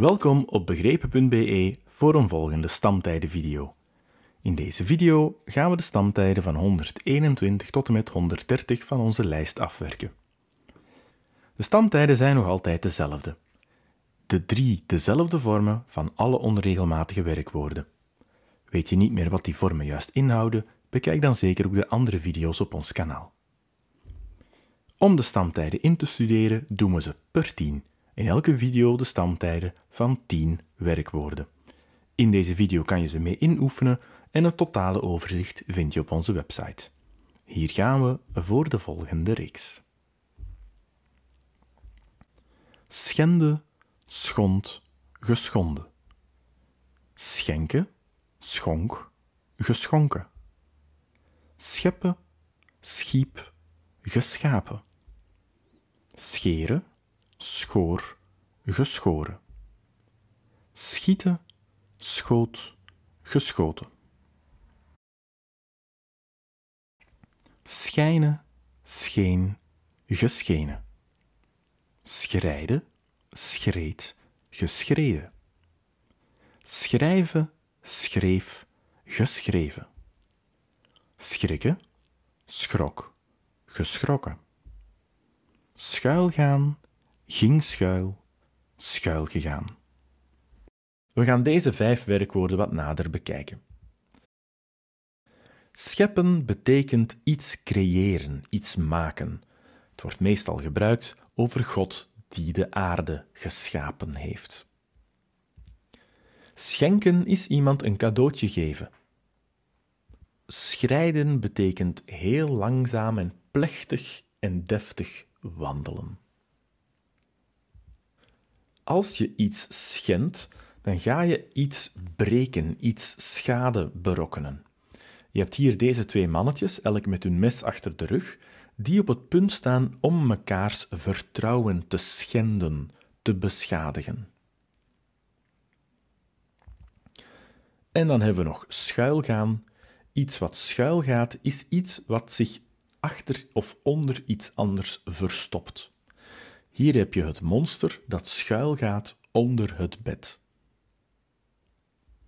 Welkom op begrepen.be voor een volgende stamtijdenvideo. In deze video gaan we de stamtijden van 121 tot en met 130 van onze lijst afwerken. De stamtijden zijn nog altijd dezelfde. De drie dezelfde vormen van alle onregelmatige werkwoorden. Weet je niet meer wat die vormen juist inhouden, bekijk dan zeker ook de andere video's op ons kanaal. Om de stamtijden in te studeren doen we ze per 10 in elke video de stamtijden van 10 werkwoorden. In deze video kan je ze mee inoefenen en het totale overzicht vind je op onze website. Hier gaan we voor de volgende reeks. Schende, schond, geschonden. Schenken, schonk, geschonken. Scheppen, schiep, geschapen. Scheren, schoor, geschoren. Schieten, schoot, geschoten. Schijnen, scheen, geschenen. Schrijden, schreed, geschreden. Schrijven, schreef, geschreven. Schrikken, schrok, geschrokken. Schuilgaan, ging schuil, schuil gegaan. We gaan deze vijf werkwoorden wat nader bekijken. Scheppen betekent iets creëren, iets maken. Het wordt meestal gebruikt over God die de aarde geschapen heeft. Schenken is iemand een cadeautje geven. Schrijden betekent heel langzaam en plechtig en deftig wandelen als je iets schendt, dan ga je iets breken, iets schade berokkenen. Je hebt hier deze twee mannetjes, elk met hun mes achter de rug, die op het punt staan om mekaars vertrouwen te schenden, te beschadigen. En dan hebben we nog schuilgaan. Iets wat schuilgaat is iets wat zich achter of onder iets anders verstopt. Hier heb je het monster dat schuilgaat onder het bed.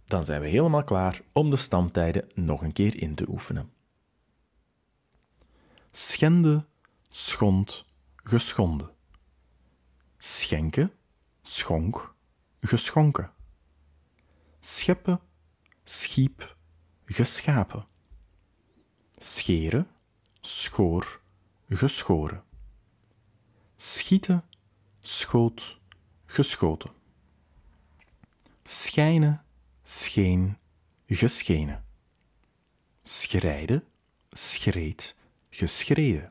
Dan zijn we helemaal klaar om de stamtijden nog een keer in te oefenen. Schende, schond, geschonden. Schenken, schonk, geschonken. Scheppen, schiep, geschapen. Scheren, schoor, geschoren schieten, schoot, geschoten. Schijnen, scheen, geschenen. Schrijden, schreed, geschreden.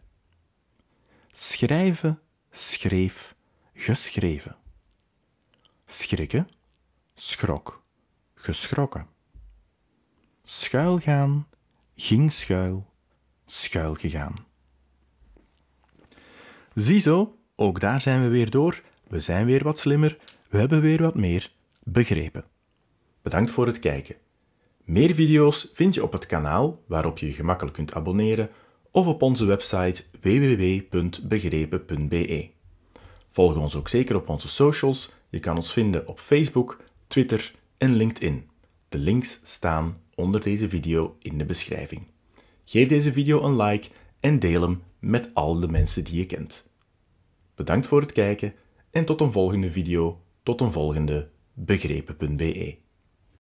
Schrijven, schreef, geschreven. Schrikken, schrok, geschrokken. Schuilgaan, ging schuil, schuilgegaan. Ziezo, ook daar zijn we weer door. We zijn weer wat slimmer. We hebben weer wat meer begrepen. Bedankt voor het kijken. Meer video's vind je op het kanaal waarop je je gemakkelijk kunt abonneren of op onze website www.begrepen.be. Volg ons ook zeker op onze socials. Je kan ons vinden op Facebook, Twitter en LinkedIn. De links staan onder deze video in de beschrijving. Geef deze video een like en deel hem met al de mensen die je kent. Bedankt voor het kijken en tot een volgende video, tot een volgende begrepen.be.